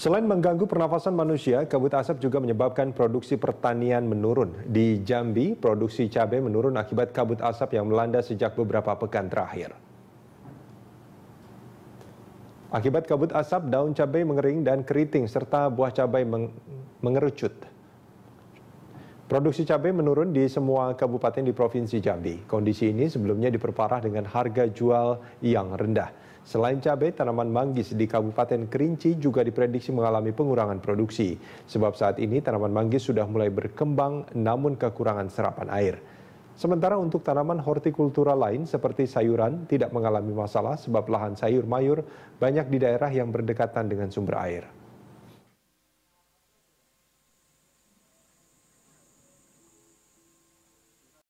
Selain mengganggu pernafasan manusia, kabut asap juga menyebabkan produksi pertanian menurun. Di Jambi, produksi cabai menurun akibat kabut asap yang melanda sejak beberapa pekan terakhir. Akibat kabut asap, daun cabai mengering dan keriting serta buah cabai meng mengerucut. Produksi cabai menurun di semua kabupaten di Provinsi Jambi. Kondisi ini sebelumnya diperparah dengan harga jual yang rendah. Selain cabai, tanaman manggis di Kabupaten Kerinci juga diprediksi mengalami pengurangan produksi. Sebab saat ini tanaman manggis sudah mulai berkembang namun kekurangan serapan air. Sementara untuk tanaman hortikultura lain seperti sayuran tidak mengalami masalah sebab lahan sayur mayur banyak di daerah yang berdekatan dengan sumber air.